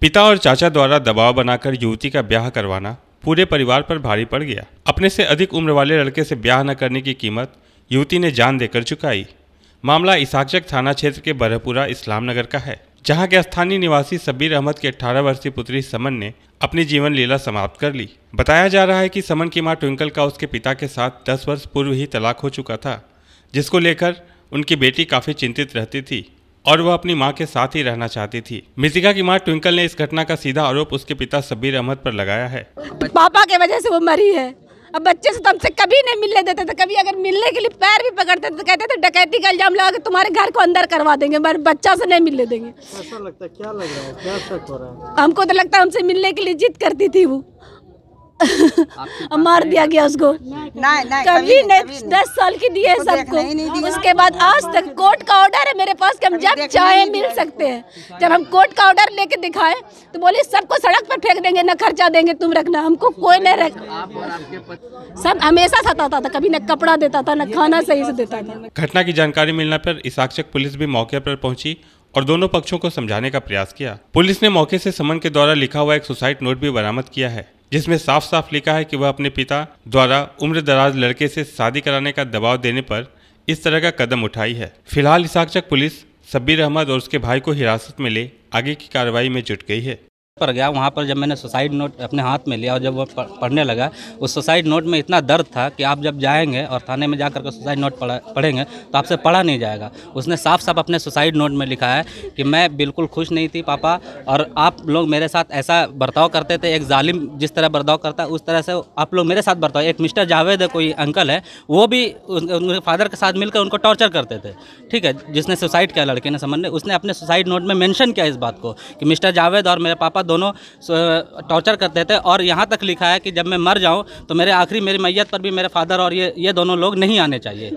पिता और चाचा द्वारा दबाव बनाकर युवती का ब्याह करवाना पूरे परिवार पर भारी पड़ गया अपने से अधिक उम्र वाले लड़के से ब्याह न करने की कीमत युवती ने जान देकर चुकाई मामला इसाकचक थाना क्षेत्र के बरहपुरा इस्लाम नगर का है जहां के स्थानीय निवासी सबीर अहमद की 18 वर्षीय पुत्री समन ने अपनी जीवन लीला समाप्त कर ली बताया जा रहा है कि समन की मां ट्विंकल का उसके पिता के साथ 10 वर्ष पूर्व ही तलाक हो चुका था जिसको लेकर उनकी बेटी काफ़ी चिंतित रहती थी और वह अपनी मां के साथ ही रहना चाहती थी मृतिका की मां ट्विंकल ने इस घटना का सीधा आरोप उसके पिता सबीर अहमद पर लगाया है पापा के वजह से वो मरी है अब बच्चे से तो हमसे कभी नहीं मिलने देते थे कभी अगर मिलने के लिए पैर भी पकड़ते थे तो कहते थे डकैती का इल्जाम लगा के तुम्हारे घर को अंदर करवा देंगे मगर बच्चा से नहीं मिलने देंगे ऐसा लगता है क्या लग रहा है क्या शक हो रहा है हमको तो लगता है हमसे मिलने के लिए जिद करती थी वो मार दिया गया उसको कभी नहीं दस साल की दिए सबको उसके बाद आज तक कोर्ट का ऑर्डर है मेरे पास कि हम जब चाहे मिल सकते हैं जब हम कोर्ट का ऑर्डर लेके दिखाए तो बोले सबको सड़क पर फेंक देंगे ना खर्चा देंगे तुम रखना हमको कोई नहीं रख सब हमेशा सताता था कभी न कपड़ा देता था न खाना सही से देता था घटना की जानकारी मिलने पर इसाक्षक पुलिस भी मौके पर पहुंची और दोनों पक्षों को समझाने का प्रयास किया पुलिस ने मौके से समन के द्वारा लिखा हुआ एक सुसाइड नोट भी बरामद किया है जिसमें साफ साफ लिखा है कि वह अपने पिता द्वारा उम्र दराज लड़के से शादी कराने का दबाव देने पर इस तरह का कदम उठाई है फिलहाल इसाकचक पुलिस सब्बीर अहमद और उसके भाई को हिरासत में ले आगे की कार्रवाई में जुट गई है पर गया वहाँ पर जब मैंने सुसाइड नोट अपने हाथ में लिया और जब वो पढ़ने लगा उस सुसाइड नोट में इतना दर्द था कि आप जब जाएंगे और थाने में जा करके सुसाइड नोट पढ़ेंगे तो आपसे पढ़ा नहीं जाएगा उसने साफ साफ अपने सुसाइड नोट में लिखा है कि मैं बिल्कुल खुश नहीं थी पापा और आप लोग मेरे साथ ऐसा बर्ताव करते थे एक जालिम जिस तरह बर्ताव करता है उस तरह से आप लोग मेरे साथ बर्ताव एक मिस्टर जावेद कोई अंकल है वो भी उनके फादर के साथ मिलकर उनको टॉर्चर करते थे ठीक है जिसने सुसाइड किया लड़के ने समझने उसने अपने सुसाइड नोट में मैंशन किया इस बात को कि मिस्टर जावेद और मेरे पापा दोनों टॉर्चर करते थे और यहाँ तक लिखा है कि जब मैं मर जाऊँ तो मेरे आखिरी मेरी मैयत पर भी मेरे फादर और ये ये दोनों लोग नहीं आने चाहिए